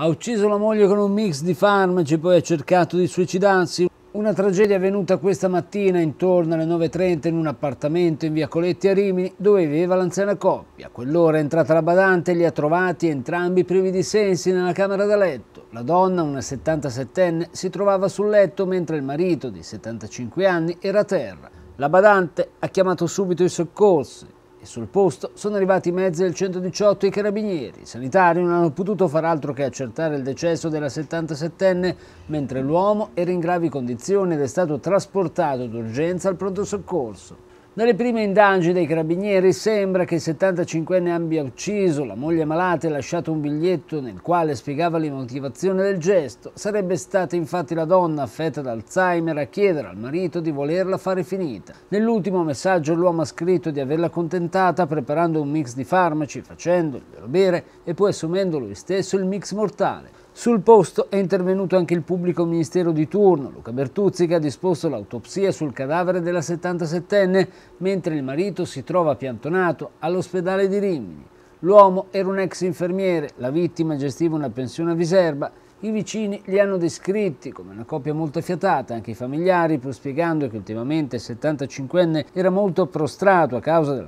ha ucciso la moglie con un mix di farmaci, poi ha cercato di suicidarsi. Una tragedia è avvenuta questa mattina intorno alle 9.30 in un appartamento in via Coletti a Rimini dove viveva l'anziana coppia. A quell'ora è entrata la badante e li ha trovati entrambi privi di sensi nella camera da letto. La donna, una 77enne, si trovava sul letto mentre il marito di 75 anni era a terra. La badante ha chiamato subito i soccorsi sul posto sono arrivati i mezzi del 118 e i carabinieri. I sanitari non hanno potuto far altro che accertare il decesso della 77enne, mentre l'uomo era in gravi condizioni ed è stato trasportato d'urgenza al pronto soccorso. Nelle prime indagini dei carabinieri sembra che il 75enne abbia ucciso la moglie malata e lasciato un biglietto nel quale spiegava le motivazioni del gesto. Sarebbe stata infatti la donna affetta da Alzheimer a chiedere al marito di volerla fare finita. Nell'ultimo messaggio l'uomo ha scritto di averla contentata preparando un mix di farmaci, facendoglielo bere e poi assumendo lui stesso il mix mortale. Sul posto è intervenuto anche il pubblico ministero di turno, Luca Bertuzzi, che ha disposto l'autopsia sul cadavere della 77enne, mentre il marito si trova piantonato all'ospedale di Rimini. L'uomo era un ex infermiere, la vittima gestiva una pensione a Viserba. I vicini li hanno descritti come una coppia molto affiatata, anche i familiari, pur spiegando che ultimamente il 75enne era molto prostrato a causa della